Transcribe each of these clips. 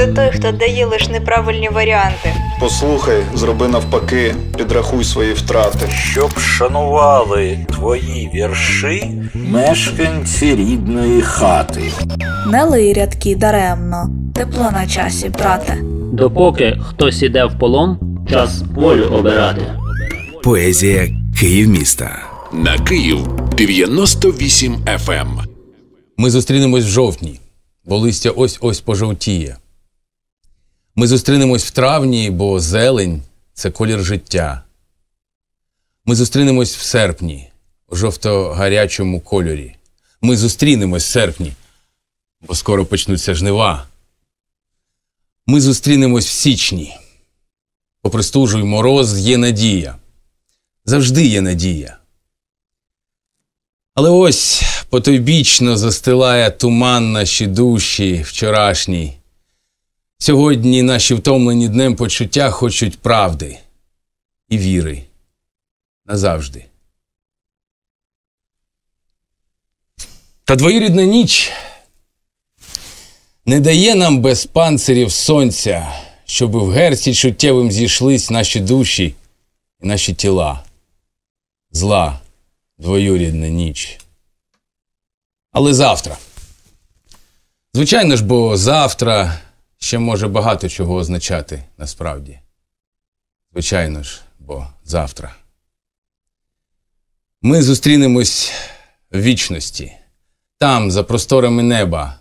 Це той, хто дає лиш неправильні варіанти. Послухай, зроби навпаки, підрахуй свої втрати. Щоб шанували твої вірші мешканці рідної хати. Не лий рядки даремно, тепло на часі, брате. Допоки хтось іде в полон, час волю обирати. Поезія Київ міста на Київ 98 FM. Ем. Ми зустрінемось в жовтні, бо листя ось ось пожовтіє. Ми зустрінемось в травні, бо зелень це колір життя. Ми зустрінемось в серпні, у жовто-гарячому кольорі. Ми зустрінемось в серпні, бо скоро почнуться жнива. Ми зустрінемось в січні. Попри стужу й мороз є надія. Завжди є надія. Але ось потойбічно застилає туман наші душі вчорашній. Сьогодні наші втомлені днем почуття хочуть правди і віри назавжди. Та двоюрідна ніч не дає нам без панцирів сонця, щоб в герці чуттєвим зійшлись наші душі і наші тіла. Зла двоюрідна ніч. Але завтра. Звичайно ж, бо завтра ще може багато чого означати насправді. Звичайно ж, бо завтра. Ми зустрінемось в вічності, там, за просторами неба,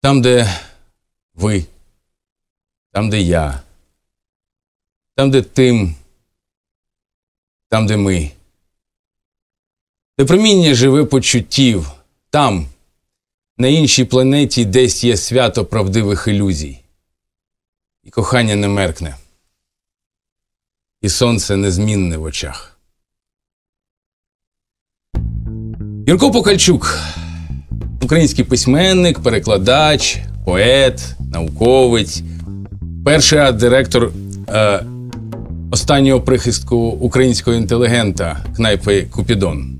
там, де ви, там, де я, там, де тим, там, де ми. Де проміння живе почуттів, там на іншій планеті десь є свято правдивих ілюзій, і кохання не меркне, і сонце незмінне в очах. Юрко Покальчук, український письменник, перекладач, поет, науковець, перший арт-директор. Е, Останнього прихистку українського інтелігента кнайпи Купідон.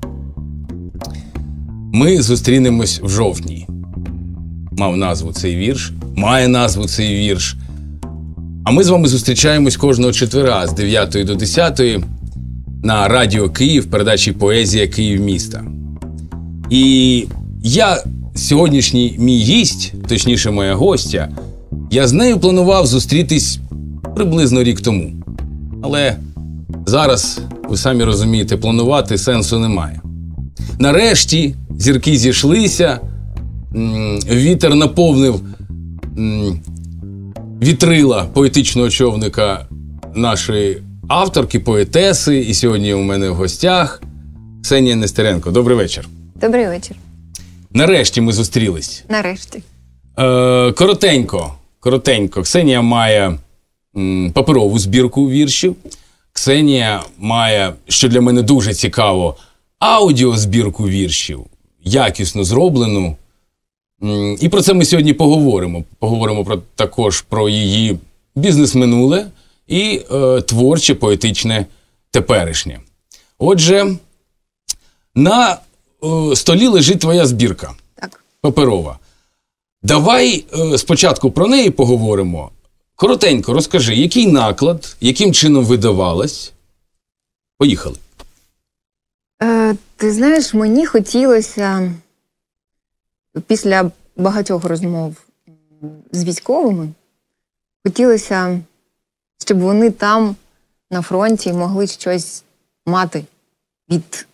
Ми зустрінемось в жовтні. Мав назву цей вірш, має назву цей вірш. А ми з вами зустрічаємось кожного четвера з 9 до 10 на Радіо Київ передачі Поезія Київ міста. І я сьогоднішній мій гість, точніше, моя гостя, я з нею планував зустрітись приблизно рік тому. Але зараз, ви самі розумієте, планувати сенсу немає. Нарешті зірки зійшлися, вітер наповнив вітрила поетичного човника нашої авторки, поетеси. І сьогодні у мене в гостях Ксенія Нестеренко. Добрий вечір. Добрий вечір. Нарешті ми зустрілись. Нарешті. Е, Коротенько. Коротенько. Ксенія має паперову збірку віршів. Ксенія має, що для мене дуже цікаво, аудіозбірку віршів, якісно зроблену. І про це ми сьогодні поговоримо. Поговоримо про, також про її бізнес-минуле і е, творче поетичне теперішнє. Отже, на е, столі лежить твоя збірка так. паперова. Давай е, спочатку про неї поговоримо. Коротенько розкажи, який наклад, яким чином видавалась. Поїхали. Е, ти знаєш, мені хотілося після багатьох розмов з військовими, хотілося, щоб вони там на фронті могли щось мати від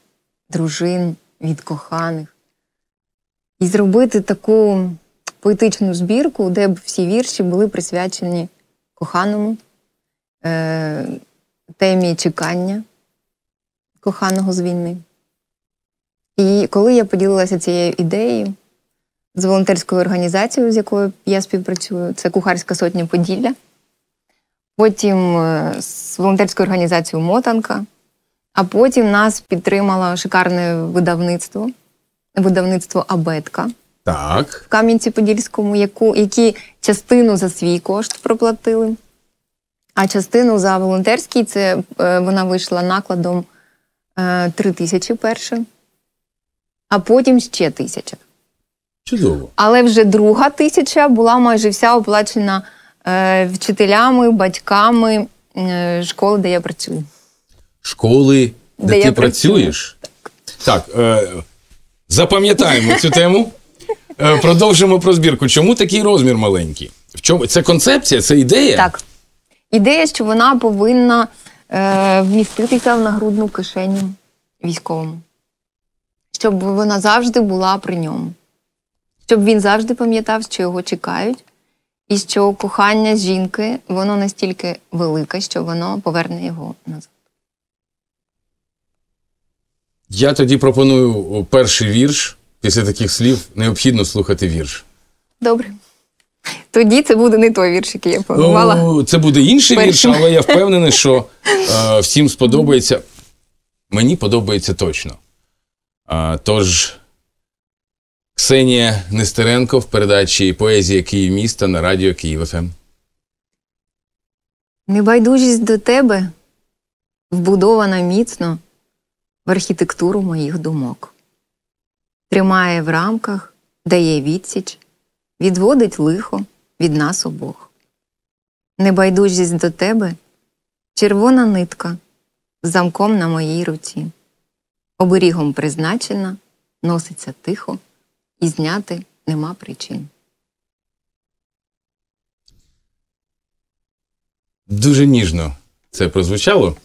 дружин, від коханих. І зробити таку поетичну збірку, де б всі вірші були присвячені коханому е, темі чекання коханого з війни. І коли я поділилася цією ідеєю з волонтерською організацією, з якою я співпрацюю, це Кухарська сотня Поділля. Потім е, з волонтерською організацією Мотанка, а потім нас підтримало шикарне видавництво, видавництво Абетка Так. в Кам'янці-Подільському, яку, які частину за свій кошт проплатили, а частину за волонтерський це е, вона вийшла накладом Е, три тисячі перше, а потім ще тисяча. Чудово. Але вже друга тисяча була майже вся оплачена е, вчителями, батьками е, школи, де я працюю. Школи, де, де ти працюєш? Так, так е, запам'ятаємо цю тему. Е, продовжимо про збірку. Чому такий розмір маленький? В чому Це концепція, це ідея? Так. Ідея, що вона повинна вміститися е, в нагрудну кишеню військовому, щоб вона завжди була при ньому, щоб він завжди пам'ятав, що його чекають, і що кохання жінки воно настільки велике, що воно поверне його назад. Я тоді пропоную перший вірш. Після таких слів необхідно слухати вірш. Добре тоді це буде не той вірш, який я планувала. Ну, Це буде інший вірш, але я впевнений, що е, всім сподобається. Мені подобається точно. А, Тож, Ксенія Нестеренко в передачі Поезія Київ міста на радіо Київ ФМ. Небайдужість до тебе вбудована міцно в архітектуру моїх думок. Тримає в рамках, дає відсіч, відводить лихо, від нас обох. Небайдужість до тебе червона нитка з замком на моїй руці. Оберігом призначена, носиться тихо, і зняти нема причин. Дуже ніжно це прозвучало.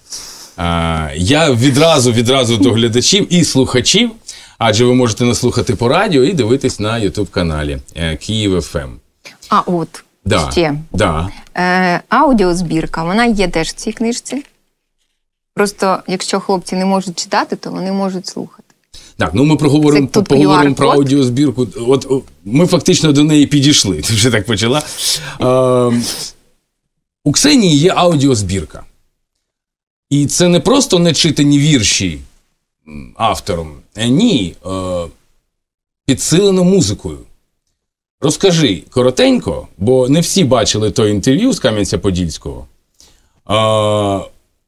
А, Я відразу відразу до глядачів і слухачів, адже ви можете наслухати по радіо і дивитись на YouTube каналі е, Київ ФМ. А от да, ще да. Е, аудіозбірка, вона є теж в цій книжці. Просто якщо хлопці не можуть читати, то вони можуть слухати. Так, ну ми проговоримо поговоримо про аудіозбірку. От ми фактично до неї підійшли. Ти вже так почала. Е, у Ксенії є аудіозбірка. І це не просто не читані вірші автором. Е, ні, е, підсилено музикою. Розкажи коротенько, бо не всі бачили то інтерв'ю з Кам'янця-Подільського. А,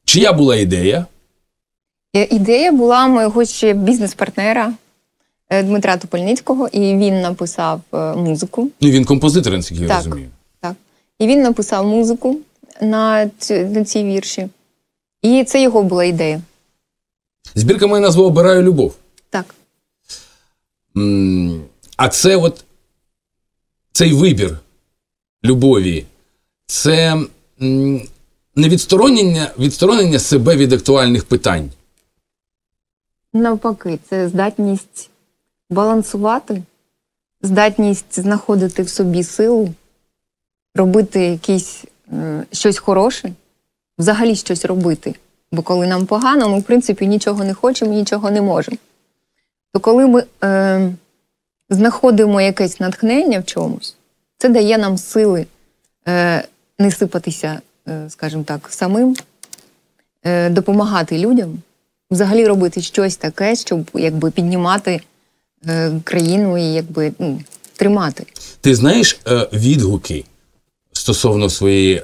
Чия була ідея? Е, ідея була моєго ще бізнес-партнера е, Дмитра Тупольницького, і він написав е, музику. Ну, він композитор, наскільки я розумію. Так. І він написав музику на ці, на ці вірші. І це його була ідея. Збірка моя назва обираю любов. Так. А це от цей вибір любові це не відсторонення, відсторонення себе від актуальних питань. Навпаки, це здатність балансувати, здатність знаходити в собі силу, робити якісь щось хороше, взагалі щось робити. Бо коли нам погано, ми в принципі нічого не хочемо, нічого не можемо. То коли ми е, знаходимо якесь натхнення в чомусь, це дає нам сили е, не сипатися, е, скажімо так, самим, е, допомагати людям, взагалі робити щось таке, щоб якби піднімати е, країну і якби ну, тримати. Ти знаєш е, відгуки стосовно своєї.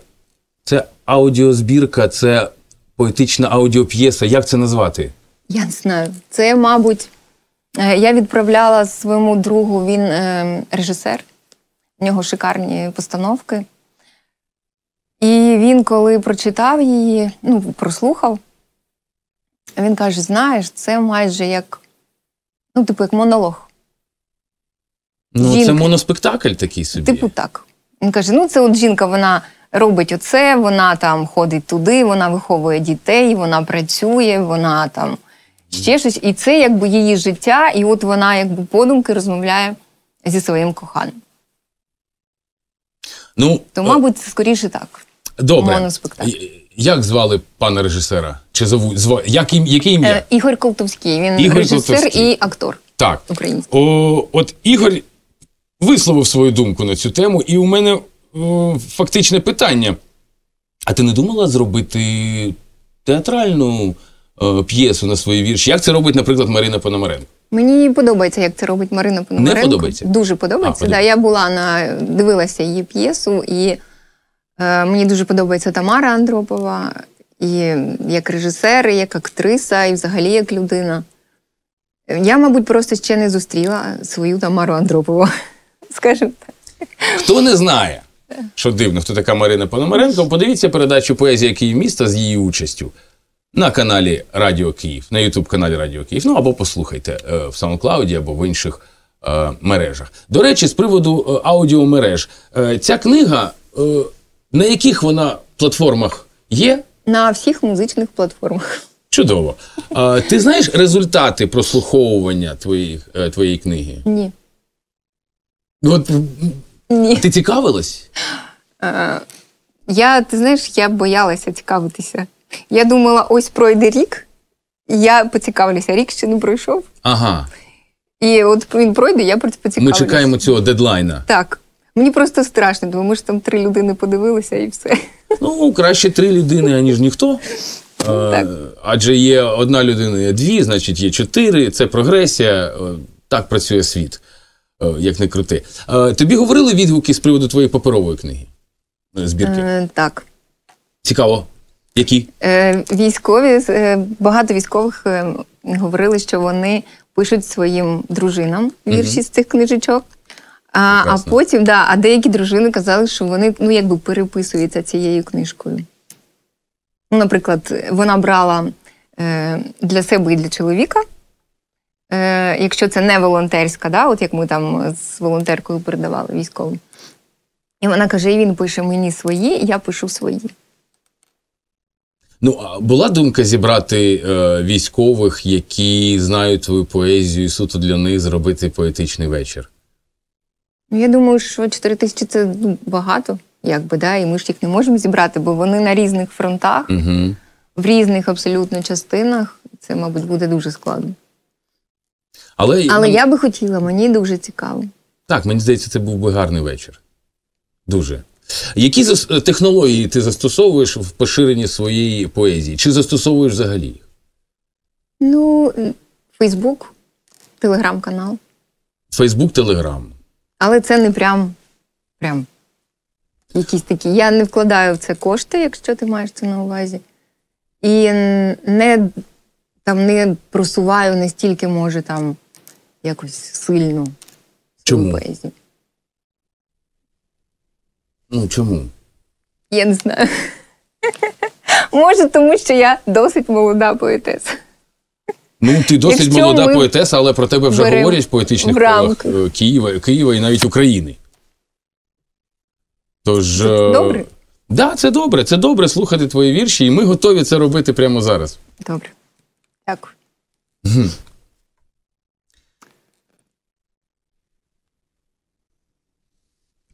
Це аудіозбірка, це поетична аудіоп'єса. Як це назвати? Я не знаю. Це, мабуть, Е, я відправляла своєму другу, він е, режисер, в нього шикарні постановки. І він, коли прочитав її, ну, прослухав, він каже: знаєш, це майже як, ну, типу, як монолог. Ну, жінки. це моноспектакль такий собі. Типу, так. Він каже: ну, це от жінка, вона. Робить оце, вона там ходить туди, вона виховує дітей, вона працює, вона там ще щось. І це якби її життя, і от вона якби подумки розмовляє зі своїм коханим. Ну, То, е, мабуть, скоріше так. Добре. Моноспектакль. Е, як звали пана режисера? Чи зову зв... Як ім... яке ім'я? Е, Ігор Колтовський. Він Ігор режисер Колтовський. і актор. Так. Український. О, От Ігор висловив свою думку на цю тему, і у мене о, фактичне питання. А ти не думала зробити театральну Е, п'єсу на свої вірші. Як це робить, наприклад, Марина Пономаренко? Мені подобається, як це робить Марина Пономаренко. Не подобається? Дуже подобається. А, да, Я була на дивилася її п'єсу, і е, мені дуже подобається Тамара Андропова, і як режисер, і як актриса, і взагалі як людина. Я, мабуть, просто ще не зустріла свою Тамару Андропову. скажімо так. Хто не знає, що дивно, хто така Марина Пономаренко, подивіться передачу поезія Київ міста з її участю на каналі Радіо Київ, на Ютуб-каналі Радіо Київ. Ну або послухайте е, в SoundCloud, або в інших е, мережах. До речі, з приводу е, аудіомереж. Ця книга, на яких вона платформах є? На всіх музичних платформах. Чудово. А, Ти знаєш результати прослуховування твої, твоєї книги? Ні. От, Ні. Ти цікавилась? А, я, ти знаєш, я боялася цікавитися. Я думала, ось пройде рік, я поцікавлюся, рік ще не пройшов. Ага. І от він пройде, я поцікавлюся. Ми чекаємо цього дедлайна. Так. Мені просто страшно, тому що там три людини подивилися і все. Ну, краще три людини, аніж ніхто. Ну, так. Е, адже є одна людина, є дві, значить, є чотири. Це прогресія. Е, так працює світ, е, як не крути. Тобі говорили відгуки з приводу твоєї паперової книги? Збірки? Так. Цікаво. Які? Е, військові е, багато військових е, говорили, що вони пишуть своїм дружинам вірші угу. з цих книжечок. А а потім, да, а деякі дружини казали, що вони ну якби переписуються цією книжкою. Ну, Наприклад, вона брала е, для себе і для чоловіка. е, Якщо це не волонтерська, да, от як ми там з волонтеркою передавали військовим. І вона каже: і він пише мені свої, я пишу свої. Ну а була думка зібрати е, військових, які знають твою поезію, і суто для них зробити поетичний вечір. Ну, я думаю, що 4 тисячі це ну, багато, якби да, і ми ж їх не можемо зібрати, бо вони на різних фронтах, угу. в різних абсолютно частинах. Це, мабуть, буде дуже складно. Але, Але я би хотіла, мені дуже цікаво. Так, мені здається, це був би гарний вечір. Дуже. Які технології ти застосовуєш в поширенні своєї поезії? Чи застосовуєш взагалі? Ну, Фейсбук, телеграм-канал. Фейсбук, Телеграм. Але це не прям. прям якісь такі. Я не вкладаю в це кошти, якщо ти маєш це на увазі. І не там не просуваю настільки, може, там якось сильно Чому? поезію. Ну чому? Я не знаю. Може, тому що я досить молода поетеса. Ну, ти досить Якщо молода поетеса, але про тебе вже берем говорять в поетичних колах е, Києва Києва і навіть України. Тож. Це е, добре? Так, да, це добре. Це добре слухати твої вірші, і ми готові це робити прямо зараз. Добре. Дякую.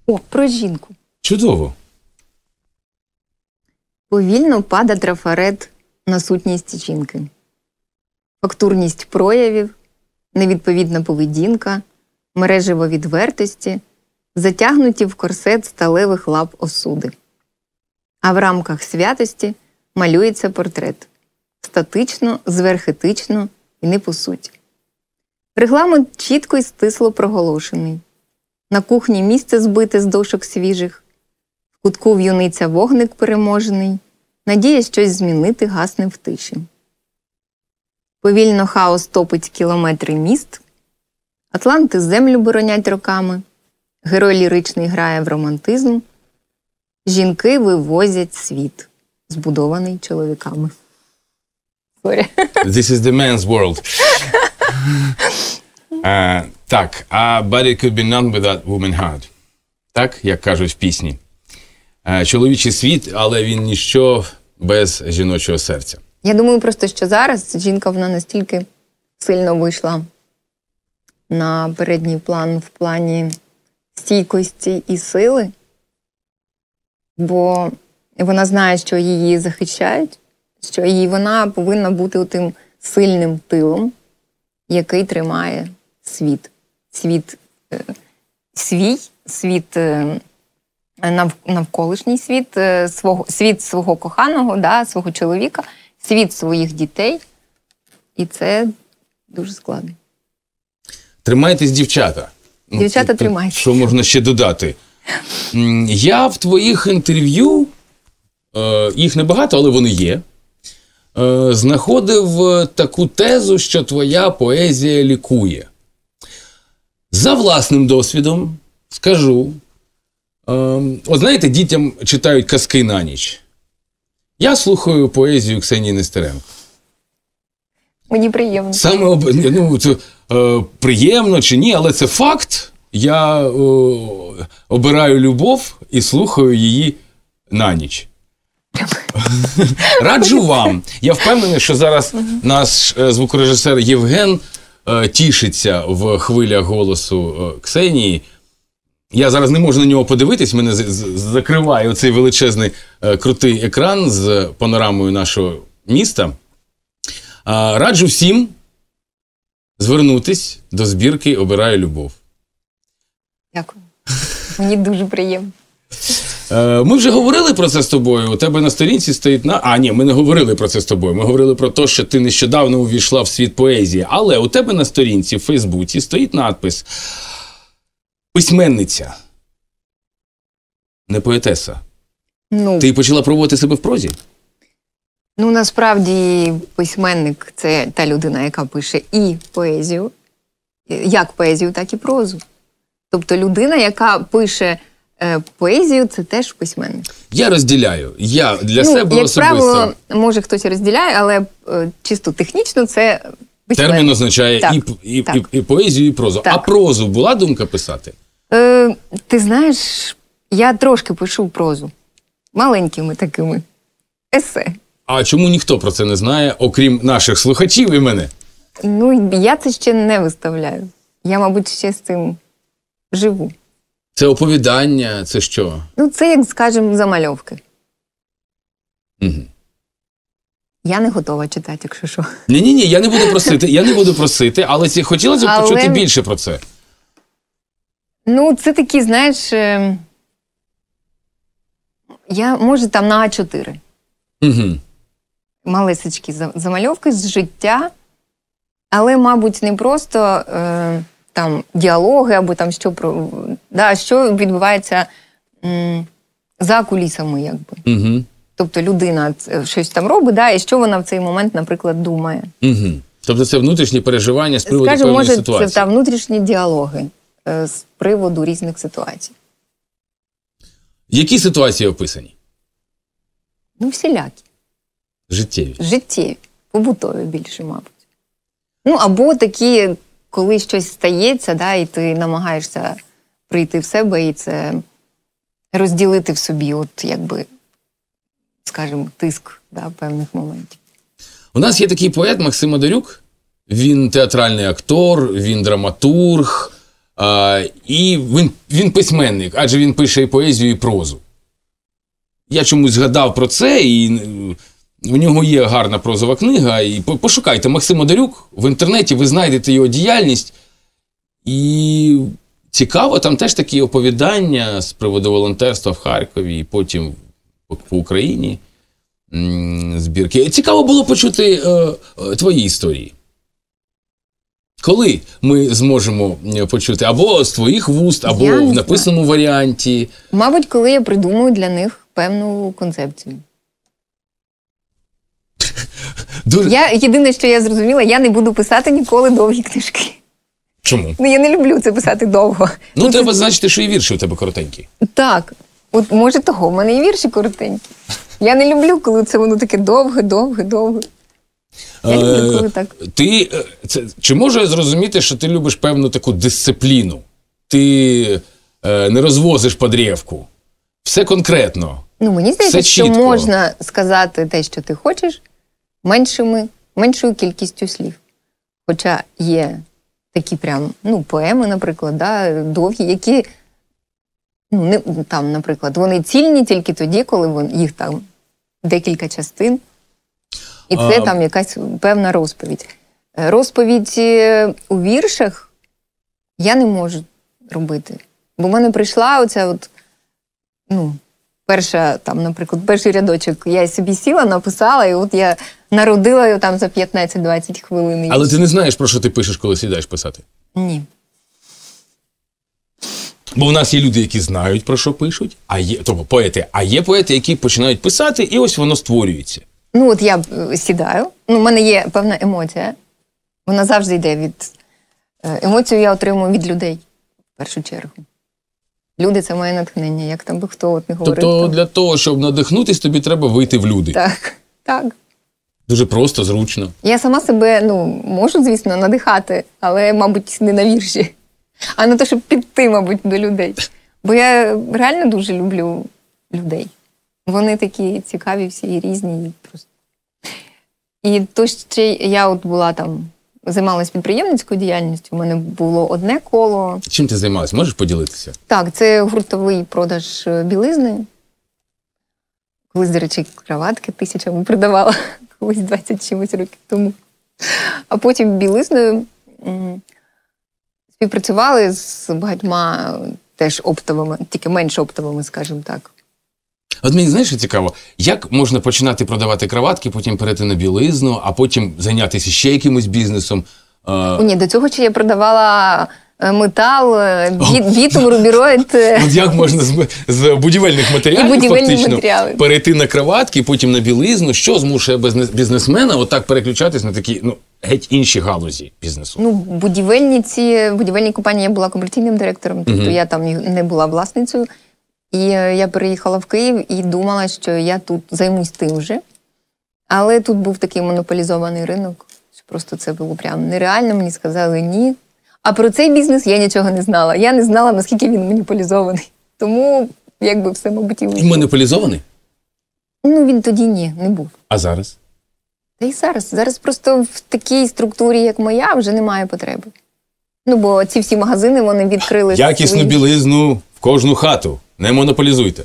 О, про жінку. Чудово. Повільно пада трафарет на сутність жінки, фактурність проявів, невідповідна поведінка, мережево відвертості, затягнуті в корсет сталевих лап осуди. А в рамках святості малюється портрет статично, зверхетично і не по суті. Регламент чітко і стисло проголошений. На кухні місце збите з дошок свіжих, кутку в юниця вогник переможений, надія щось змінити гасне в тиші. Повільно хаос топить кілометри міст, Атланти землю боронять роками, герой ліричний грає в романтизм, жінки вивозять світ, збудований чоловіками. Sorry. This is the man's world. uh, так, uh, but it could be none without woman heart. Так, як кажуть в пісні. Е, чоловічий світ, але він ніщо без жіночого серця. Я думаю, просто що зараз жінка вона настільки сильно вийшла на передній план в плані стійкості і сили, бо вона знає, що її захищають, що її вона повинна бути тим сильним тилом, який тримає світ, світ е, свій, світ е, навколишній світ, е, свого світ свого коханого, да, свого чоловіка, світ своїх дітей. І це дуже складно. Тримайтесь, дівчата. Ну, дівчата, ну, тримайтесь. Що можна ще додати? Я в твоїх інтерв'ю, е, їх небагато, але вони є. Е, знаходив е, таку тезу, що твоя поезія лікує. За власним досвідом скажу, Ем, от знаєте, дітям читають казки на ніч. Я слухаю поезію Ксенії Нестеренко. Мені приємно. Саме ну, це, е, приємно чи ні, але це факт. Я е, обираю любов і слухаю її на ніч. Раджу вам. Я впевнений, що зараз наш е, звукорежисер Євген е, тішиться в хвилях голосу е, Ксенії. Я зараз не можу на нього подивитись. Мене закриває оцей величезний е, крутий екран з панорамою нашого міста. А, Раджу всім звернутись до збірки Обираю любов. Дякую. Мені дуже приємно. Е, Ми вже говорили про це з тобою. У тебе на сторінці стоїть на. А, ні, ми не говорили про це з тобою. Ми говорили про те, що ти нещодавно увійшла в світ поезії. Але у тебе на сторінці в Фейсбуці стоїть надпис письменниця, не поетеса. Ну, Ти почала пробувати себе в прозі? ну насправді письменник це та людина, яка пише і поезію, як поезію, так і прозу. Тобто людина, яка пише е, поезію, це теж письменник. Я розділяю. Я для ну, себе як особисто. правило, може хтось розділяє, але е, чисто технічно це Термін означає так, і, і, так. і і, поезію, і прозу. Так. А прозу була думка писати? Е, Ти знаєш, я трошки пишу прозу маленькими такими есе. А чому ніхто про це не знає, окрім наших слухачів і мене? Ну, я це ще не виставляю. Я, мабуть, ще з цим живу. Це оповідання, це що? Ну, це, як скажемо, замальовки. Угу. Я не готова читати, якщо що. Ні, ні, ні, я не буду просити. Я не буду просити, але хотілося б але... почути більше про це. Ну, це такі, знаєш, е, я може там на А4. Угу. Малесечки замальовки з життя, але, мабуть, не просто е, там діалоги або там що про да, що відбувається м, за кулісами, якби. Угу. Тобто людина е, щось там робить, да, і що вона в цей момент, наприклад, думає. Угу. Тобто це внутрішні переживання з приводу Скажу, певної може, ситуації. Це та внутрішні діалоги е, з приводу різних ситуацій. Які ситуації описані? Ну, всілякі. Життєві. Життєві. Побутові більше, мабуть. Ну, або такі, коли щось стається, да, і ти намагаєшся прийти в себе і це розділити в собі, от якби скажімо, тиск да, певних моментів. У нас є такий поет Максим Одарюк. Він театральний актор, він драматург, а, і він він письменник, адже він пише і поезію, і прозу. Я чомусь згадав про це, і е, у нього є гарна прозова книга. І Пошукайте Максим Одарюк в інтернеті, ви знайдете його діяльність. І цікаво, там теж такі оповідання з приводу волонтерства в Харкові, і потім по Україні збірки. Цікаво було почути е, е, твої історії. Коли ми зможемо почути або з твоїх вуст, або я в написаному варіанті. Мабуть, коли я придумаю для них певну концепцію. Дуже... Я Єдине, що я зрозуміла, я не буду писати ніколи довгі книжки. Чому? Ну я не люблю це писати довго. Ну, ну треба це... значити, що і вірші у тебе коротенькі. Так. От може того, в мене і вірші коротенькі. Я не люблю, коли це воно таке довге, довге, довге. Я люблю, е, коли так. Ти е, це чи можу я зрозуміти, що ти любиш певну таку дисципліну? Ти е, не розвозиш подрівку. Все конкретно. Ну, мені здається, Все що можна сказати те, що ти хочеш, меншими, меншою кількістю слів. Хоча є такі прям ну, поеми, наприклад, да, довгі, які ну не там, наприклад, вони цільні тільки тоді, коли вон, їх там декілька частин, і це а... там якась певна розповідь. Е, розповідь е, у віршах я не можу робити. Бо в мене прийшла оця от, ну, перша, там, наприклад, перший рядочок я собі сіла, написала, і от я народила його там за 15-20 хвилин. Але ти не знаєш, про що ти пишеш, коли сідаєш писати? Ні. Бо в нас є люди, які знають про що пишуть, а є тобто поети, а є поети, які починають писати, і ось воно створюється. Ну от я е, сідаю. Ну, в мене є певна емоція. Вона завжди йде від е, емоцію. Я отримую від людей в першу чергу. Люди це моє натхнення, як там би хто от не говорив. Тобто для того, щоб надихнутись, тобі треба вийти в люди. Так, так. Дуже просто, зручно. Я сама себе ну, можу, звісно, надихати, але, мабуть, не на вірші а на те, щоб піти, мабуть, до людей. Бо я реально дуже люблю людей. Вони такі цікаві, всі і різні. І просто. І то ще я от була там, займалася підприємницькою діяльністю, у мене було одне коло. Чим ти займалася? Можеш поділитися? Так, це гуртовий продаж білизни. Колись, до речі, кроватки тисячами продавала, колись 20 чимось років тому. А потім білизною співпрацювали з багатьма теж оптовими, тільки менш оптовими, скажімо так. От мені знаєш, що цікаво, як можна починати продавати кроватки, потім перейти на білизну, а потім зайнятися ще якимось бізнесом. Е... Ні, до цього чи я продавала Е, метал, е, бітум, рубіроїд. Е. От Як можна з, будівельних матеріалів фактично перейти на кроватки, потім на білизну, що змушує бізнесмена отак переключатись на такі ну геть інші галузі бізнесу? Ну, будівельні ці будівельні компанії я була комерційним директором, тобто я там не була власницею. І я переїхала в Київ і думала, що я тут займусь тим же. Але тут був такий монополізований ринок, що просто це було прям нереально. Мені сказали ні. А про цей бізнес я нічого не знала. Я не знала, наскільки він маніпулізований. Тому якби все, мабуть, і вийшло. маніпулізований? Ну він тоді ні, не був. А зараз? Та й зараз. Зараз просто в такій структурі, як моя, вже немає потреби. Ну бо ці всі магазини вони відкрили. Якісну свої... білизну в кожну хату. Не монополізуйте.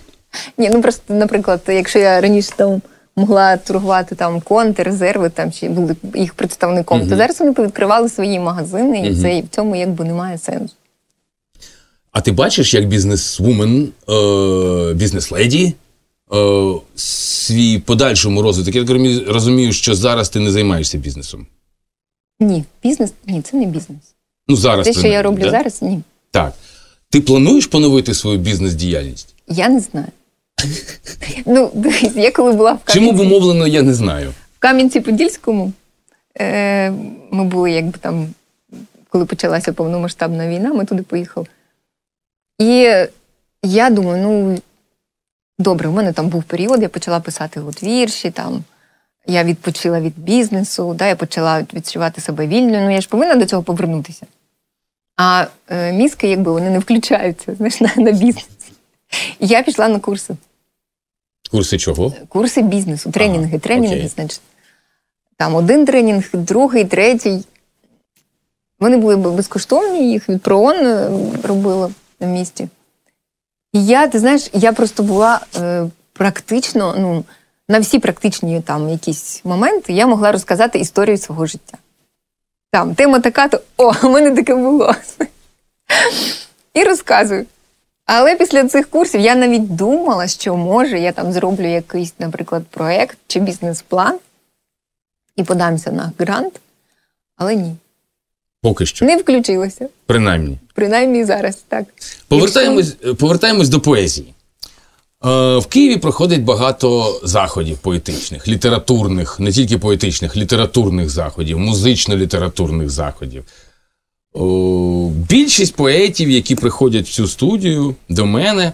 Ні, ну просто, наприклад, якщо я раніше там могла торгувати там конти, резерви там чи були їх представником. Mm То зараз вони повідкривали свої магазини, і mm це в цьому якби немає сенсу. А ти бачиш, як бізнес-вумен, е, бізнес-леді е, свій подальшому розвиток? Я розумію, що зараз ти не займаєшся бізнесом. Ні, бізнес ні, це не бізнес. Ну, зараз Те, що не, я роблю да? зараз, ні. Так. Ти плануєш поновити свою бізнес-діяльність? Я не знаю. Ну, я коли була в Кам'янці... Чому вимовлено, я не знаю. В Кам'янці-Подільському е, ми були, якби там, коли почалася повномасштабна війна, ми туди поїхали. І я думаю, ну, добре, у мене там був період, я почала писати от вірші, там, я відпочила від бізнесу, да, я почала відчувати себе вільною, ну я ж повинна до цього повернутися. А е, мізки, якби вони не включаються знаєш, на, на бізнес. я пішла на курси. Курси чого? Курси бізнесу, тренінги, ага, тренінги, окей. значить. Там один тренінг, другий, третій. Вони були безкоштовні, їх від ПРООН е, робила на місці. І я, ти знаєш, я просто була е, практично, ну, на всі практичні там якісь моменти я могла розказати історію свого життя. Там тема така, то о, в мене таке було. І розказую. Але після цих курсів я навіть думала, що може я там зроблю якийсь, наприклад, проект чи бізнес-план і подамся на грант, але ні. Поки що не включилося. Принаймні. Принаймні зараз, так. Повертаємось, повертаємось до поезії. Е, в Києві проходить багато заходів поетичних, літературних, не тільки поетичних, літературних заходів, музично-літературних заходів, більшість поетів, які приходять в цю студію до мене,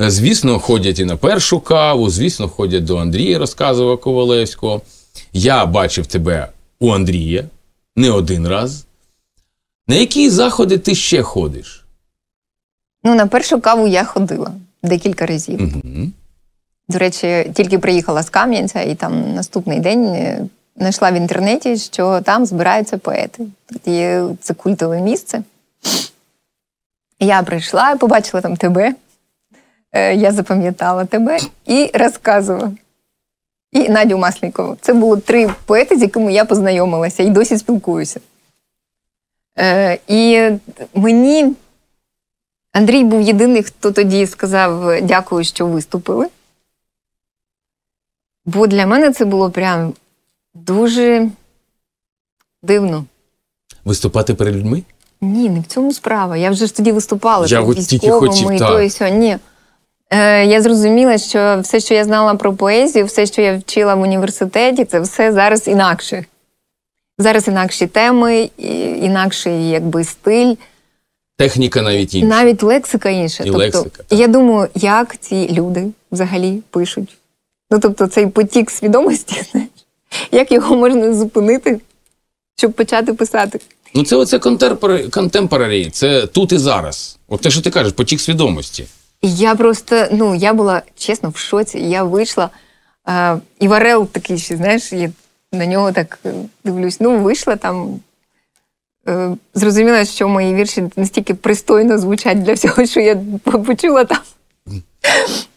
е, звісно, ходять і на першу каву, звісно, ходять до Андрія, розказував Ковалевського. Я бачив тебе у Андрія не один раз. На які заходи ти ще ходиш? Ну, на першу каву я ходила декілька разів. Угу. До речі, тільки приїхала з Кам'янця, і там наступний день е, знайшла в інтернеті, що там збираються поети. І це культове місце. Я прийшла, побачила там тебе. Е, я запам'ятала тебе і розказувала. І Надю Маслікову. Це було три поети, з якими я познайомилася і досі спілкуюся. Е, і мені Андрій був єдиний, хто тоді сказав дякую, що виступили. Бо для мене це було прям дуже дивно. Виступати перед людьми? Ні, не в цьому справа. Я вже ж тоді виступала я перед військовими і то і сьо. Ні. Е, я зрозуміла, що все, що я знала про поезію, все, що я вчила в університеті, це все зараз інакше. Зараз інакші теми, інакший якби стиль. Техніка навіть інша. Навіть лексика інша. І тобто, лексика, так. Я думаю, як ці люди взагалі пишуть. Ну, тобто, цей потік свідомості як його можна зупинити, щоб почати писати? Ну, це оце контемпорарі, це тут і зараз. От те, що ти кажеш, потік свідомості. Я просто, ну, я була чесно в шоці, я вийшла. Е, і Варел такий, ще, знаєш, я на нього так е, дивлюсь. Ну, вийшла там. Е, зрозуміла, що мої вірші настільки пристойно звучать для всього, що я почула там.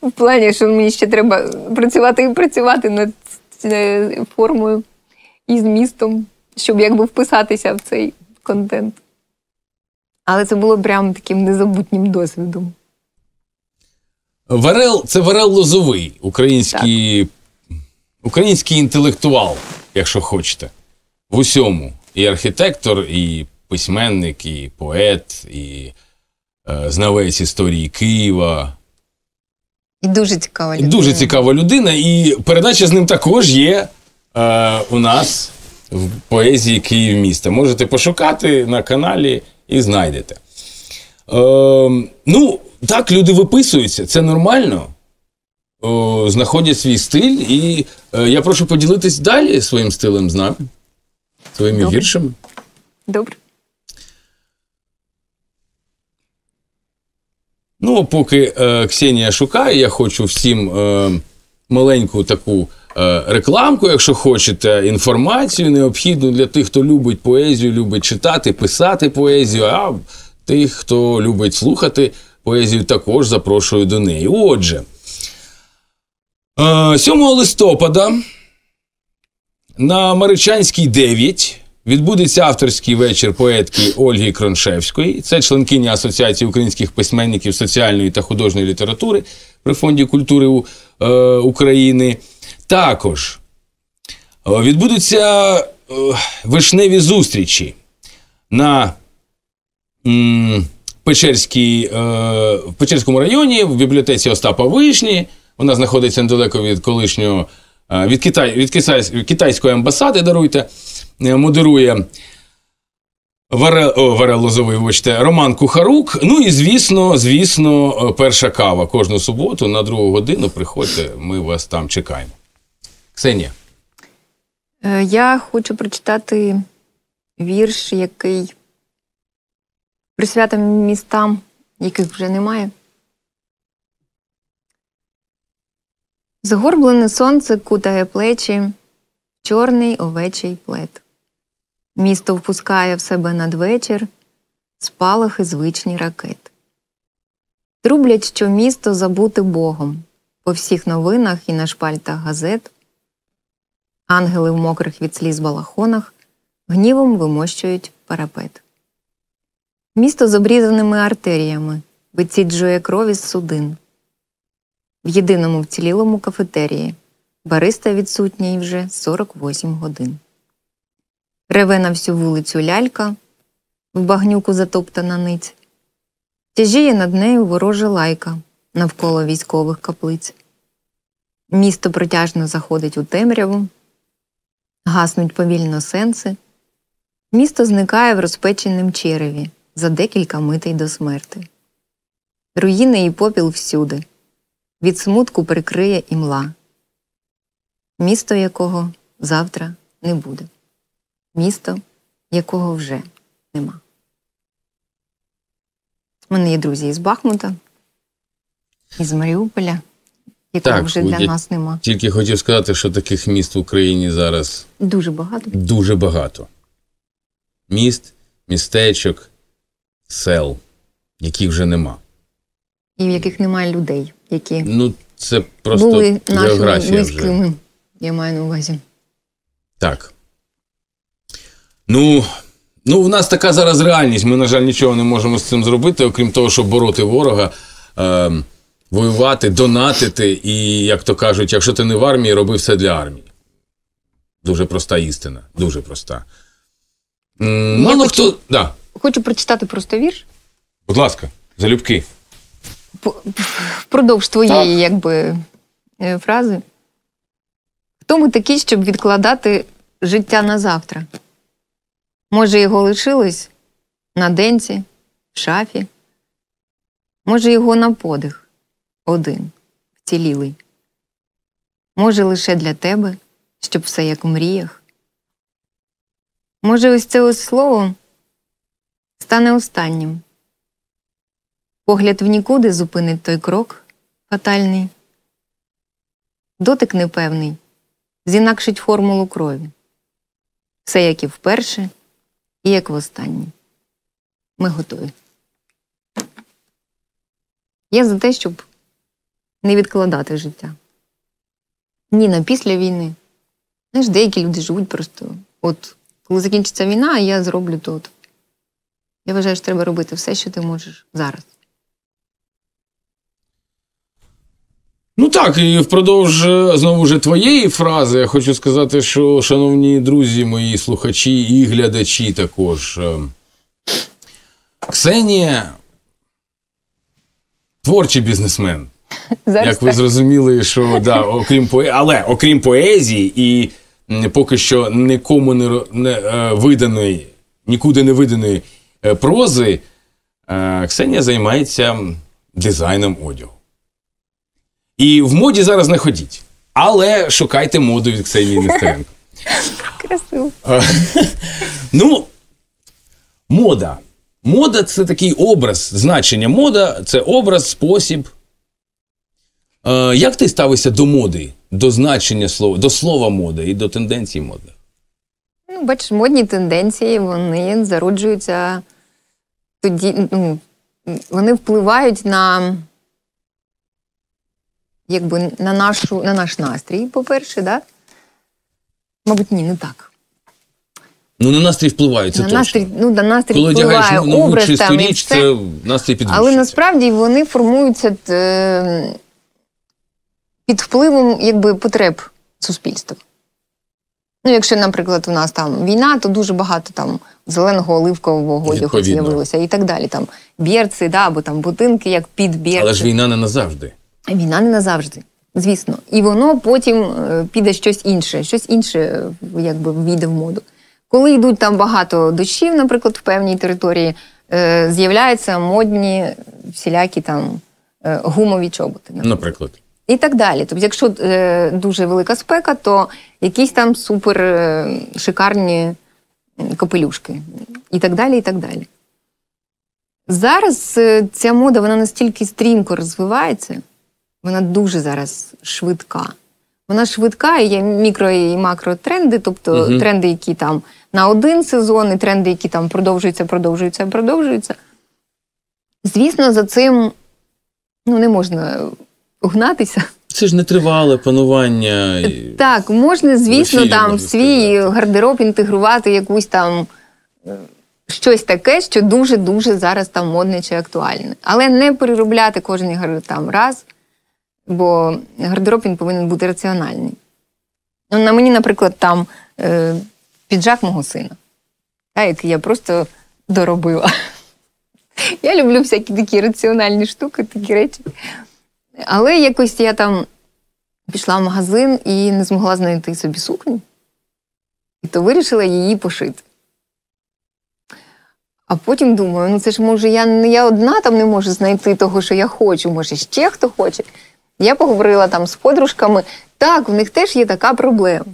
В плані, що мені ще треба працювати і працювати над Е, формою і змістом, щоб якби вписатися в цей контент. Але це було прям таким незабутнім досвідом. Варел це Варел Лозовий, український так. український інтелектуал, якщо хочете. В усьому. І архітектор, і письменник, і поет, і е, знавець історії Києва, і дуже цікава людина. Дуже цікава людина, і передача з ним також є е, у нас в поезії Київ міста. Можете пошукати на каналі і знайдете. Е, ну, так, люди виписуються, це нормально. Е, знаходять свій стиль, і е, я прошу поділитись далі своїм стилем з нами, своїми Добре. віршами. Добре. Ну, поки е, Ксенія шукає, я хочу всім е, маленьку таку е, рекламку, якщо хочете, інформацію необхідну для тих, хто любить поезію, любить читати, писати поезію. А тих, хто любить слухати поезію, також запрошую до неї. Отже, 7 е, листопада на Маричанській 9. Відбудеться авторський вечір поетки Ольги Кроншевської. Це членкиня Асоціації українських письменників соціальної та художньої літератури при фонді культури е, України. Також е, відбудуться е, вишневі зустрічі на Печерському районі в бібліотеці Остапа Вишні. Вона знаходиться недалеко від колишнього від, Китай, від китайської амбасади. Даруйте. Е, модерує. Варел, Лозовий, вибачте, Роман Кухарук. Ну і звісно, звісно, е, перша кава кожну суботу на другу годину. Приходьте, ми вас там чекаємо. Ксенія. Е, я хочу прочитати вірш, який присвятив містам, яких вже немає. Згорблене сонце кутає плечі, чорний овечий плед. Місто впускає в себе надвечір спалахи звичні ракет. Трублять, що місто забути Богом по всіх новинах і на шпальтах газет, ангели в мокрих від сліз балахонах гнівом вимощують парапет. Місто з обрізаними артеріями виціджує крові з судин. В єдиному вцілілому кафетерії бариста відсутній вже 48 годин. Реве на всю вулицю лялька, в багнюку затоптана ниць, тяжіє над нею ворожа лайка навколо військових каплиць. Місто протяжно заходить у темряву, гаснуть повільно сенси. Місто зникає в розпеченім череві за декілька митей до смерти. Руїни і попіл всюди, від смутку прикриє імла, місто якого завтра не буде місто, якого вже нема. У мене є друзі із Бахмута, із Маріуполя, якого так, вже для я нас нема. Тільки хотів сказати, що таких міст в Україні зараз дуже багато. Дуже багато. Міст, містечок, сел, яких вже нема. І в яких немає людей, які ну, це просто були нашими близькими, вже. я маю на увазі. Так. Ну, ну у нас така зараз реальність. Ми, на жаль, нічого не можемо з цим зробити, окрім того, щоб бороти ворога, е, воювати, донатити. І, як то кажуть, якщо ти не в армії, роби все для армії. Дуже проста істина. Дуже проста. М, Мало хочу- хто. Да. Хочу прочитати просто вірш. Будь ласка, залюбки. впродовж твоєї якби е, фрази. Хто ми такі, щоб відкладати життя на завтра? Може, його лишилось на денці, в шафі, може, його на подих один, вцілілий. Може, лише для тебе, щоб все як у мріях. Може, ось це ось слово стане останнім. Погляд в нікуди зупинить той крок фатальний, дотик непевний, зінакшить формулу крові. Все, як і вперше. І як в останній. Ми готові. Я за те, щоб не відкладати життя. Ні на після війни. Знаєш, деякі люди живуть просто. От коли закінчиться війна, я зроблю то. Я вважаю, що треба робити все, що ти можеш зараз. Ну так, і впродовж е, знову ж твоєї фрази, я хочу сказати, що, шановні друзі, мої слухачі і глядачі також. Е, Ксенія творчий бізнесмен. Зараз Як ви зрозуміли, що да, окрім поезії, але окрім поезії, і поки що нікому не, не е, виданої, нікуди не виданої прози, Ксенія займається дизайном одягу. І в моді зараз не ходіть. Але шукайте моду від Ксенії Нестеренко. Красиво. Е, ну, мода. Мода це такий образ, значення мода це образ, спосіб. Е, Як ти ставишся до моди, до значення слова, до слова моди і до тенденції моди? Ну, бачиш, модні тенденції, вони зароджуються тоді, ну, вони впливають на якби на нашу, на наш настрій, по-перше, да? мабуть, ні, не так. Ну, на настрій впливає, це на точно. настрій, ну, на настрій Коли впливає одягаєш нову образ, чисту це настрій підвищується. Але насправді вони формуються е, під впливом якби, потреб суспільства. Ну, якщо, наприклад, у нас там війна, то дуже багато там зеленого оливкового одягу з'явилося і так далі. Там Бірці, да, або там будинки, як під бірці. Але ж війна не назавжди. Війна не назавжди, звісно. І воно потім е, піде щось інше, щось інше е, якби війде в моду. Коли йдуть там багато дощів, наприклад, в певній території, е, з'являються модні всілякі там е, гумові чоботи. Наприклад. наприклад. І так далі. Тобто, якщо е, дуже велика спека, то якісь там супер е, шикарні капелюшки. І так далі, і так далі. Зараз ця мода вона настільки стрімко розвивається вона дуже зараз швидка. Вона швидка, і є мікро і макро тренди, тобто uh-huh. тренди, які там на один сезон, і тренди, які там продовжуються, продовжуються, продовжуються. Звісно, за цим ну, не можна гнатися. Це ж не тривале панування. Так, можна, звісно, Росії, там в свій гардероб інтегрувати якусь там е, щось таке, що дуже-дуже зараз там модне чи актуальне. Але не переробляти кожен там раз бо гардероб він повинен бути раціональний. Ну, На мені, наприклад, там е, піджак мого сина, та, який я просто доробила. Я люблю всякі такі раціональні штуки, такі речі. Але якось я там пішла в магазин і не змогла знайти собі сукню, і то вирішила її пошити. А потім думаю, ну це ж може, я не я одна там не можу знайти того, що я хочу, може, ще хто хоче. Я поговорила там з подружками. Так, в них теж є така проблема.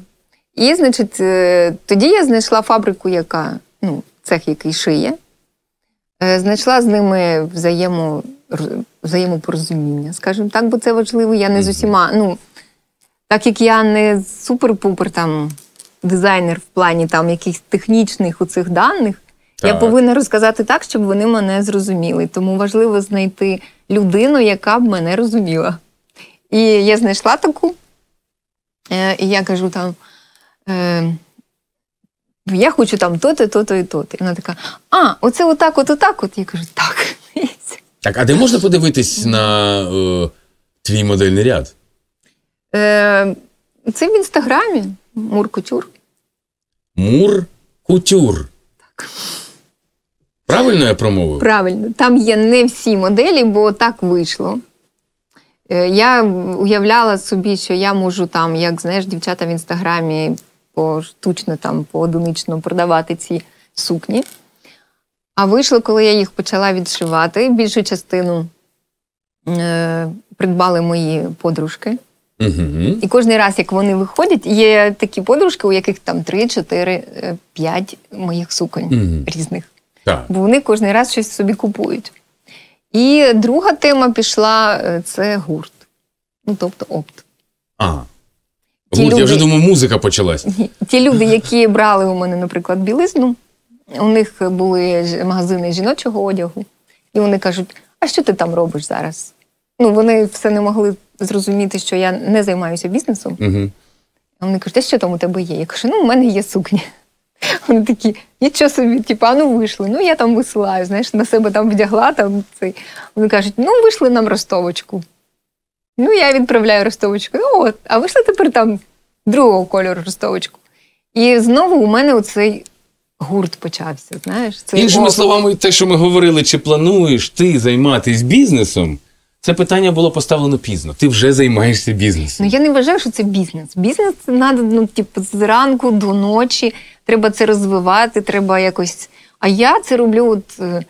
І, значить, е, тоді я знайшла фабрику, яка ну, цех, який шиє, е, знайшла з ними взаємо, взаємопорозуміння, скажімо так, бо це важливо. Я не з усіма. ну, Так як я не супер-пупер там дизайнер в плані там якихось технічних у даних, так. я повинна розказати так, щоб вони мене зрозуміли. Тому важливо знайти людину, яка б мене розуміла. І я знайшла таку, е, і я кажу там. Е, я хочу там то-то, то-то і то-то. І вона така: а, оце отак, от, отак. От. Я кажу, так. Так, а де можна подивитись на е, твій модельний ряд? Е, Це в інстаграмі. Мур Кутюр. Мур Кутюр. Так. Правильно я промовив? Правильно. Там є не всі моделі, бо так вийшло. Е, я уявляла собі, що я можу там, як знаєш, дівчата в інстаграмі поштучно там поодинично продавати ці сукні. А вийшло, коли я їх почала відшивати. Більшу частину е, придбали мої подружки. Угу. І кожен раз, як вони виходять, є такі подружки, у яких там 3, 4, 5 моїх суконь угу. різних. Так. Бо вони кожен раз щось собі купують. І друга тема пішла е, це гурт. Ну, тобто опт. Ага. Ті гурт, люди, я вже думаю, музика почалась. Ті люди, які брали у мене, наприклад, білизну, у них були магазини жіночого одягу, і вони кажуть: а що ти там робиш зараз? Ну, вони все не могли зрозуміти, що я не займаюся бізнесом. Угу. А вони кажуть, а що там у тебе є? Я кажу, ну, у мене є сукня. Вони такі, нічого собі, типу, а ну вийшли. Ну, я там висилаю, знаєш, на себе там вдягла там цей. Вони кажуть, ну вийшли нам ростовочку. Ну, я відправляю ростовочку. Ну от, а вийшли тепер там другого кольору ростовочку. І знову у мене оцей гурт почався. знаєш. Іншими словами, те, що ми говорили, чи плануєш ти займатися бізнесом, це питання було поставлено пізно. Ти вже займаєшся бізнесом. Ну я не вважаю, що це бізнес. Бізнес треба, ну, типу, з ранку до ночі. Треба це розвивати, треба якось. А я це роблю, от е,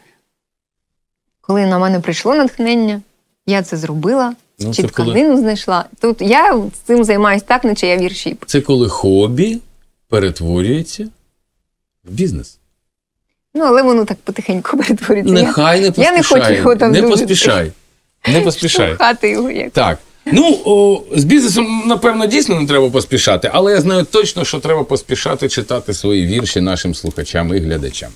коли на мене прийшло натхнення, я це зробила. Ну, чи тканину коли... знайшла. Тут я цим займаюся так, наче я вірші. Це коли хобі перетворюється в бізнес. Ну, але воно так потихеньку перетворюється. Нехай не поспішай. Я не хочу його там Не дуже... поспішай. Не поспішай. Штовхати його як. Так. Ну, о, з бізнесом, напевно, дійсно не треба поспішати, але я знаю точно, що треба поспішати читати свої вірші нашим слухачам і глядачам.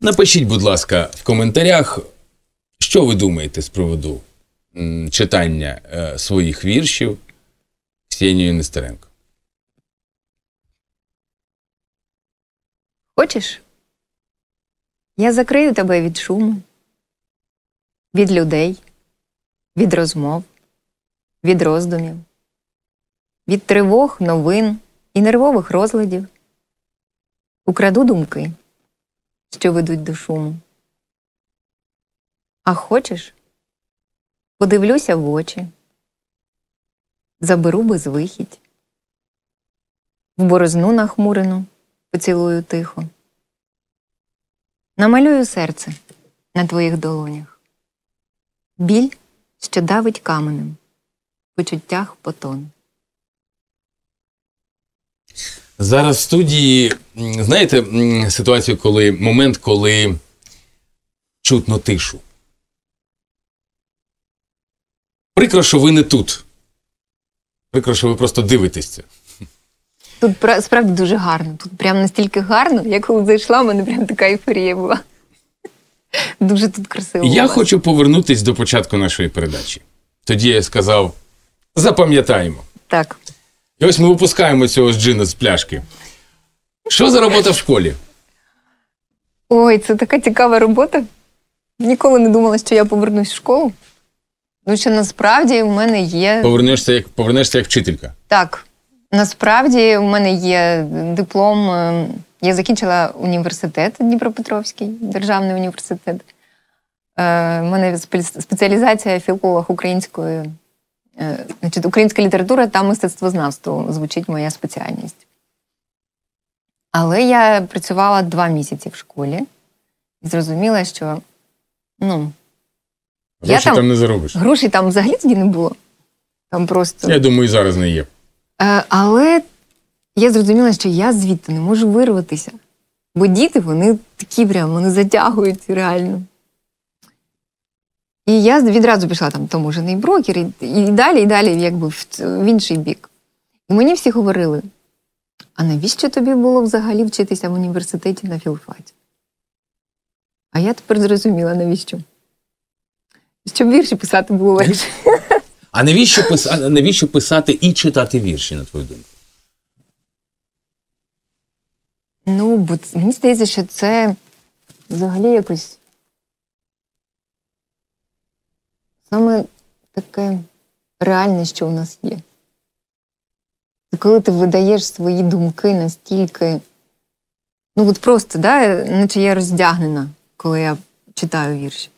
Напишіть, будь ласка, в коментарях, що ви думаєте з приводу читання е, своїх віршів Ксенією Нестеренко. Хочеш? Я закрию тебе від шуму від людей, від розмов, від роздумів, від тривог, новин і нервових розладів. Украду думки, що ведуть до шуму. А хочеш, подивлюся в очі, заберу безвихідь, в борозну нахмурену поцілую тихо, намалюю серце на твоїх долонях біль, що давить каменем, в почуттях потон. Зараз в студії, знаєте, ситуацію, коли момент, коли чутно тишу. Прикро, що ви не тут. Прикро, що ви просто дивитесь це. Тут справді дуже гарно. Тут прям настільки гарно, я коли зайшла, в мене прям така ейфорія була. Дуже тут красиво. Я хочу повернутися до початку нашої передачі. Тоді я сказав: запам'ятаємо. Так. І ось ми випускаємо цього джина з пляшки. Що за робота в школі? Ой, це така цікава робота. Ніколи не думала, що я повернусь в школу. Ну, що насправді в мене є. Повернешся як повернешся як вчителька. Так. Насправді у мене є диплом ем, я закінчила університет Дніпропетровський, державний університет. У е, мене спеціалізація філолог української, е, значить, українська література та мистецтвознавство звучить моя спеціальність. Але я працювала два місяці в школі і зрозуміла, що ну, гроші я там, там не заробиш. Грошей там взагалі тоді не було. Там просто... Я думаю, і зараз не є. Е, але я зрозуміла, що я звідти не можу вирватися. Бо діти, вони такі прям, вони затягують реально. І я відразу пішла там таможений брокер, і, і далі, і далі, якби в, в інший бік. І мені всі говорили: а навіщо тобі було взагалі вчитися в університеті на філфаті? А я тепер зрозуміла, навіщо? Щоб вірші писати було легше. А навіщо писати, навіщо писати і читати вірші, на твою думку? Ну, бо мені здається, що це взагалі якось саме таке реальне, що в нас є. Коли ти видаєш свої думки настільки, ну от просто, да, наче я роздягнена, коли я читаю вірші,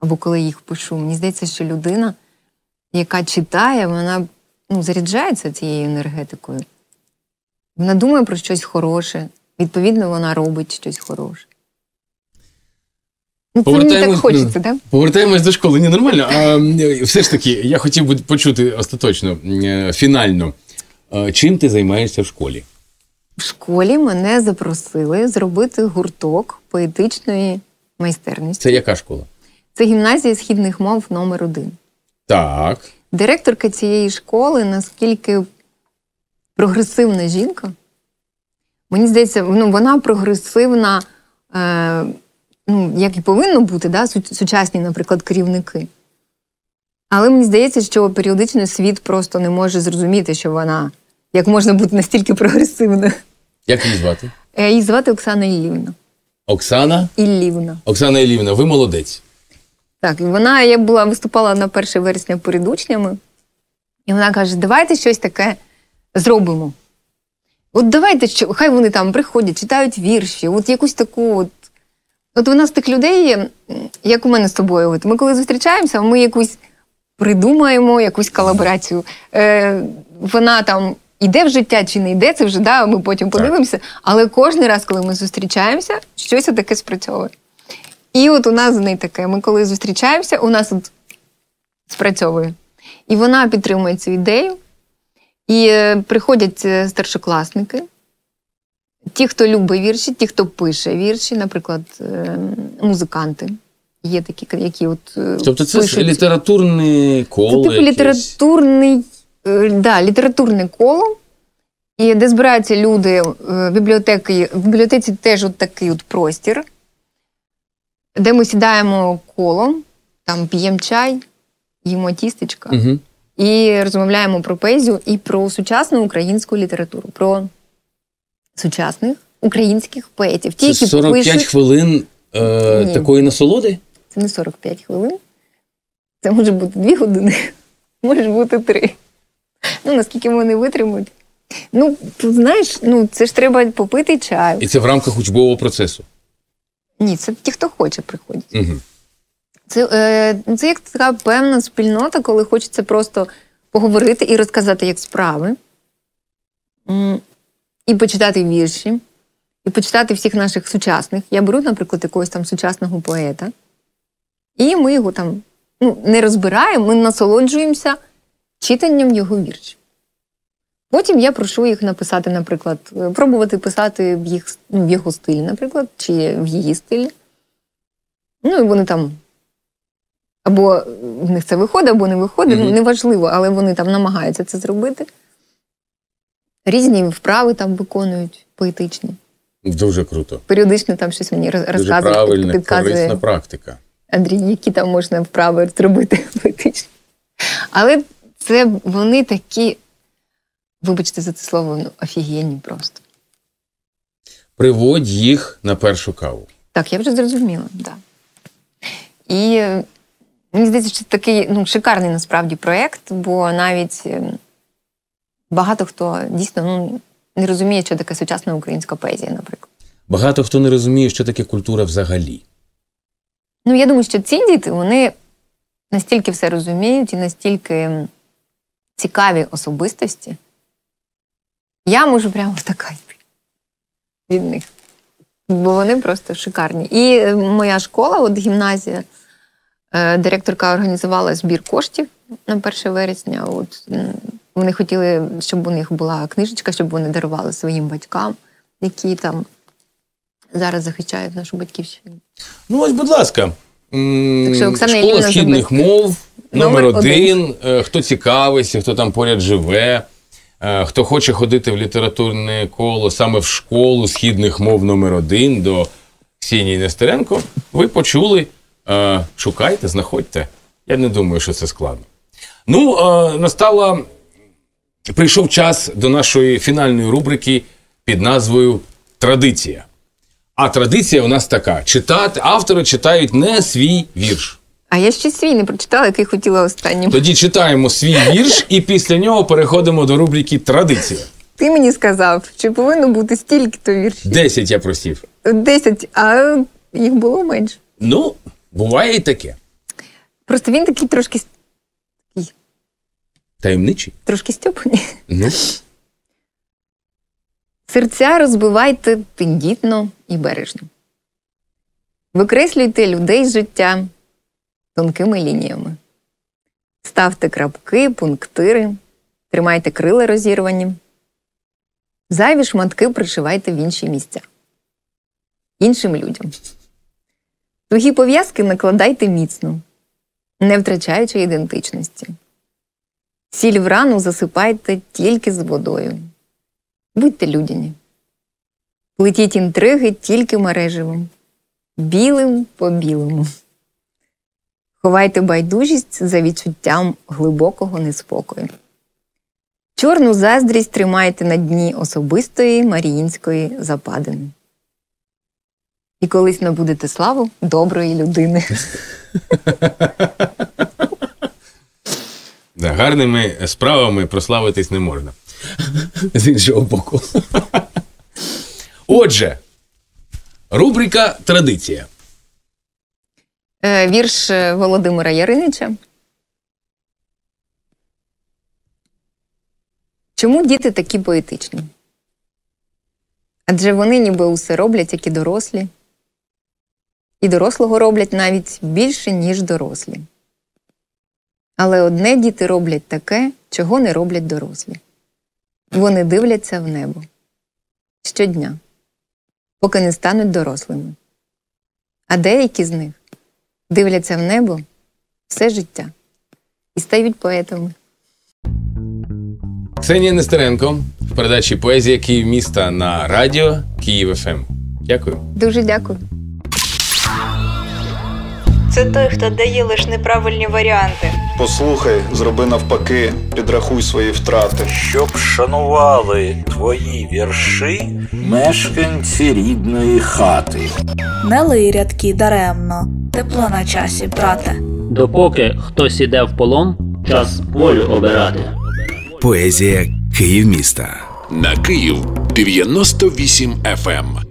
або коли їх пишу. Мені здається, що людина, яка читає, вона ну, заряджається цією енергетикою. Вона думає про щось хороше, відповідно, вона робить щось хороше. Ну, це мені так хочеться, так? Повертаємось до школи. Ні, нормально. А, Все ж таки, я хотів би почути остаточно, е, фінально. Е, чим ти займаєшся в школі? В школі мене запросили зробити гурток поетичної майстерності. Це яка школа? Це гімназія східних мов номер 1 Так. Директорка цієї школи, наскільки прогресивна жінка. Мені здається, ну, вона прогресивна, е, ну, як і повинно бути, да, сучасні, наприклад, керівники. Але мені здається, що періодично світ просто не може зрозуміти, що вона як можна бути настільки прогресивною. Як її звати? Е, її звати Оксана Іллівна. Оксана Іллівна. Оксана Іллівна, ви молодець. Так, і вона я була виступала на 1 вересня перед учнями, і вона каже: давайте щось таке зробимо. От давайте, що, хай вони там приходять, читають вірші, от якусь таку. От От у нас тих людей, як у мене з тобою, от ми коли зустрічаємося, ми якусь придумаємо, якусь колаборацію. Е, Вона там йде в життя чи не йде, це вже да, ми потім подивимося. Але кожен раз, коли ми зустрічаємося, щось таке спрацьовує. І от у нас з неї таке. Ми коли зустрічаємося, у нас от спрацьовує. І вона підтримує цю ідею. І е, приходять е, старшокласники, ті, хто любить вірші, ті, хто пише вірші, наприклад, е, музиканти. Є такі, які от тобто це пишуть. літературне коло. Це типу літературний, да, літературне коло, і де збираються люди в бібліотеки. В бібліотеці теж от такий от простір, де ми сідаємо колом, там п'ємо чай, їмо тістечка. Угу і розмовляємо про поезію і про сучасну українську літературу, про сучасних українських поетів. Ті, Це 45 пишуть... хвилин е, такої насолоди? Це не 45 хвилин. Це може бути дві години, може бути три. Ну, наскільки вони витримують. Ну, тут знаєш, ну це ж треба попити чаю. І це в рамках учбового процесу. Ні, це ті, хто хоче, приходять. Угу. Це е, це як така певна спільнота, коли хочеться просто поговорити і розказати, як справи, і почитати вірші, і почитати всіх наших сучасних. Я беру, наприклад, якогось там сучасного поета, і ми його там ну, не розбираємо, ми насолоджуємося читанням його віршів. Потім я прошу їх написати, наприклад, е, пробувати писати в їх, ну, в його стилі, наприклад, чи в її стилі. Ну і вони там. Або в них це виходить, або не виходить, угу. неважливо, але вони там намагаються це зробити. Різні вправи там виконують поетичні. Дуже круто. Періодично там щось мені розказує. правильна, підказує. корисна практика. Андрій, які там можна вправи зробити поетичні. Але це вони такі, вибачте, за це слово, ну, офігенні просто. Приводь їх на першу каву. Так, я вже зрозуміла, так. Да. І Мені здається, що це такий ну, шикарний насправді проєкт, бо навіть ем, багато хто дійсно ну, не розуміє, що таке сучасна українська поезія, наприклад. Багато хто не розуміє, що таке культура взагалі. Ну, я думаю, що ці діти вони настільки все розуміють і настільки ем, цікаві особистості. Я можу прямо втакати від них. Бо вони просто шикарні. І е, моя школа, от гімназія. Е, директорка організувала збір коштів на 1 вересня. От Вони хотіли, щоб у них була книжечка, щоб вони дарували своїм батькам, які там зараз захищають нашу батьківщину. Ну, ось, будь ласка. Так що Оксана Школа східних мов, номер один. один. Е, хто цікавиться, хто там поряд живе, е, хто хоче ходити в літературне коло саме в школу східних мов номер один до Ксенії Нестеренко, ви почули е, шукайте, знаходьте. Я не думаю, що це складно. Ну, е, настала, прийшов час до нашої фінальної рубрики під назвою Традиція. А традиція у нас така: читати автори читають не свій вірш. А я ще свій не прочитала, який хотіла останнім. Тоді читаємо свій вірш, і після нього переходимо до рубрики Традиція. Ти мені сказав, чи повинно бути стільки то віршів? Десять я просів. Десять, а їх було менше. Ну. Буває і таке. Просто він такий трошки. Таємничий? Трошки стьопаний. Ну. Серця розбивайте тендітно і бережно. Викреслюйте людей з життя тонкими лініями. Ставте крапки, пунктири, тримайте крила розірвані. Зайві шматки пришивайте в інші місця. Іншим людям. Тугі пов'язки накладайте міцно, не втрачаючи ідентичності. Сіль в рану засипайте тільки з водою. Будьте людяні. Плетіть інтриги тільки мереживим, білим по білому. Ховайте байдужість за відчуттям глибокого неспокою. Чорну заздрість тримайте на дні особистої маріїнської западини і колись набудете славу доброї людини. Да, Гарними справами прославитись не можна. З іншого боку. Отже, рубрика Традиція. Е, Вірш Володимира Яринича. Чому діти такі поетичні? Адже вони ніби усе роблять, як і дорослі, і дорослого роблять навіть більше, ніж дорослі. Але одне діти роблять таке, чого не роблять дорослі вони дивляться в небо щодня, поки не стануть дорослими. А деякі з них дивляться в небо все життя і стають поетами. Ксенія Нестеренко в передачі Поезія Київ міста на радіо Київ ФМ. Ем». Дякую. Дуже дякую. Це той, хто дає лиш неправильні варіанти. Послухай, зроби навпаки, підрахуй свої втрати. Щоб шанували твої вірші мешканці рідної хати. Не лий рядки даремно, тепло на часі, брате. Допоки хтось іде в полон, час волю обирати. Поезія Київ міста на Київ 98 FM.